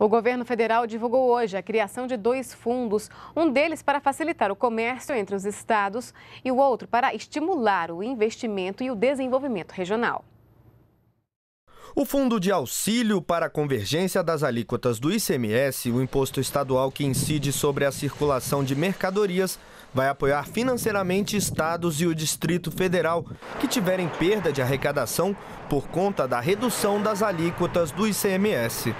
O governo federal divulgou hoje a criação de dois fundos, um deles para facilitar o comércio entre os estados e o outro para estimular o investimento e o desenvolvimento regional. O Fundo de Auxílio para a Convergência das Alíquotas do ICMS, o imposto estadual que incide sobre a circulação de mercadorias, vai apoiar financeiramente estados e o Distrito Federal que tiverem perda de arrecadação por conta da redução das alíquotas do ICMS.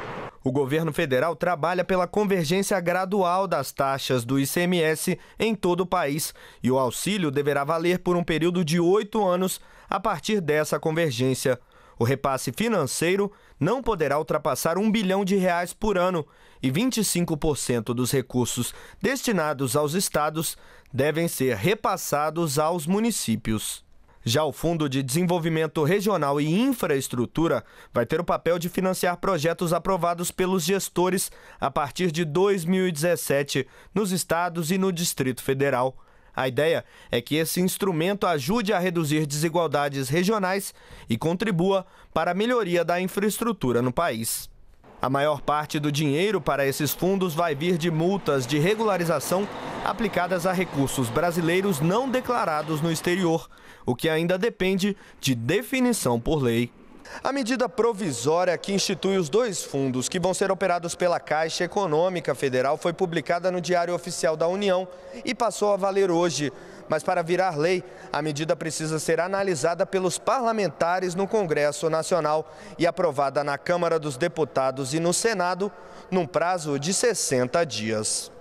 O governo federal trabalha pela convergência gradual das taxas do ICMS em todo o país e o auxílio deverá valer por um período de oito anos a partir dessa convergência. O repasse financeiro não poderá ultrapassar um bilhão de reais por ano e 25% dos recursos destinados aos estados devem ser repassados aos municípios. Já o Fundo de Desenvolvimento Regional e Infraestrutura vai ter o papel de financiar projetos aprovados pelos gestores a partir de 2017 nos estados e no Distrito Federal. A ideia é que esse instrumento ajude a reduzir desigualdades regionais e contribua para a melhoria da infraestrutura no país. A maior parte do dinheiro para esses fundos vai vir de multas de regularização aplicadas a recursos brasileiros não declarados no exterior, o que ainda depende de definição por lei. A medida provisória que institui os dois fundos que vão ser operados pela Caixa Econômica Federal foi publicada no Diário Oficial da União e passou a valer hoje mas para virar lei, a medida precisa ser analisada pelos parlamentares no Congresso Nacional e aprovada na Câmara dos Deputados e no Senado num prazo de 60 dias.